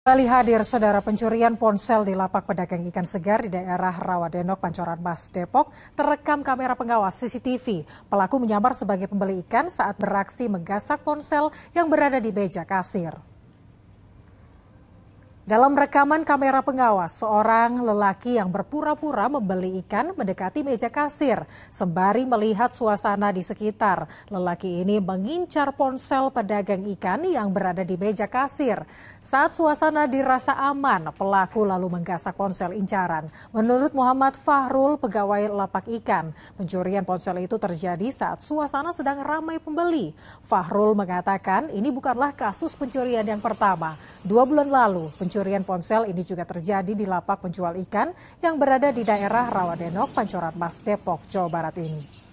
Kembali hadir saudara pencurian ponsel di lapak pedagang ikan segar di daerah Rawadenok, Pancoran Mas, Depok terekam kamera pengawas CCTV. Pelaku menyamar sebagai pembeli ikan saat beraksi menggasak ponsel yang berada di meja kasir. Dalam rekaman kamera pengawas, seorang lelaki yang berpura-pura membeli ikan mendekati meja kasir sembari melihat suasana di sekitar. Lelaki ini mengincar ponsel pedagang ikan yang berada di meja kasir. Saat suasana dirasa aman, pelaku lalu menggasak ponsel incaran. Menurut Muhammad Fahrul, pegawai lapak ikan, pencurian ponsel itu terjadi saat suasana sedang ramai pembeli. Fahrul mengatakan ini bukanlah kasus pencurian yang pertama. Dua bulan lalu, pencurian Pencurian ponsel ini juga terjadi di lapak penjual ikan yang berada di daerah Rawadenok, Pancoran Mas, Depok, Jawa Barat ini.